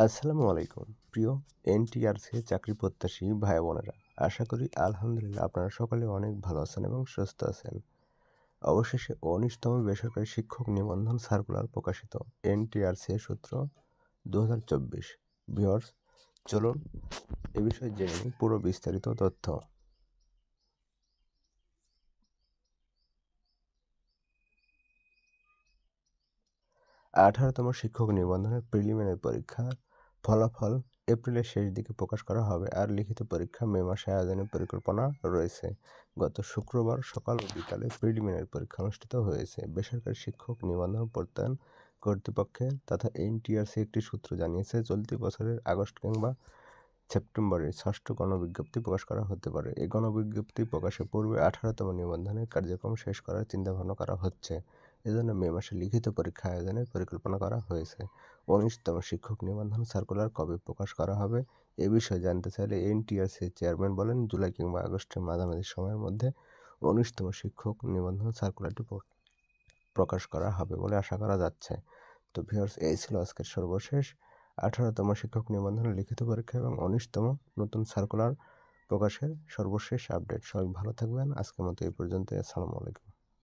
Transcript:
আসসালামু আলাইকুম প্রিয় এনটিআরসি চাকরি প্রত্যাশী ভাই বোনেরা আশা করি আলহামদুলিল্লাহ আপনারা সকলে অনেক ভালো আছেন এবং সুস্থ আছেন অবশেষে উনিশতম বেসরকারি শিক্ষক নিবন্ধন সার্কুলার প্রকাশিত এনটিআরসি সূত্র দু হাজার চব্বিশ চলুন এ বিষয়ে জেনে পুরো বিস্তারিত তথ্য আঠারোতম শিক্ষক নিবন্ধনের প্রিলিমিনারি পরীক্ষার ফলাফল এপ্রিলের শেষ দিকে প্রকাশ করা হবে আর লিখিত পরীক্ষা মে মাসে আয়োজনের পরিকল্পনা রয়েছে গত শুক্রবার সকাল ও বিকালে প্রিলিমিনারি পরীক্ষা অনুষ্ঠিত হয়েছে বেসরকারি শিক্ষক নিবন্ধন প্রত্যয়ন কর্তৃপক্ষের তথা এনটিআরসি একটি সূত্র জানিয়েছে চলতি বছরের আগস্ট কিংবা সেপ্টেম্বরে ষষ্ঠ গণবিজ্ঞপ্তি প্রকাশ করা হতে পারে এই গণবিজ্ঞপ্তি প্রকাশের পূর্বে আঠারোতম নিবন্ধনের কার্যক্রম শেষ করার চিন্তাভাবনা করা হচ্ছে এজন্য মে মাসে লিখিত পরীক্ষা আয়োজনের পরিকল্পনা করা হয়েছে উনিশতম শিক্ষক নিবন্ধন সার্কুলার কবে প্রকাশ করা হবে এ বিষয়ে জানতে চাইলে এনটিআরসি চেয়ারম্যান বলেন জুলাই কিংবা আগস্টের মাঝামাঝি সময়ের মধ্যে উনিশতম শিক্ষক নিবন্ধন সার্কুলারটি প্রকাশ করা হবে বলে আশা করা যাচ্ছে তো ভিওর্স এই ছিল আজকের সর্বশেষ আঠারোতম শিক্ষক নিবন্ধনের লিখিত পরীক্ষা এবং উনিশতম নতুন সার্কুলার প্রকাশের সর্বশেষ আপডেট সবাই ভালো থাকবেন আজকের মতো এই পর্যন্ত আসসালামু আলাইকুম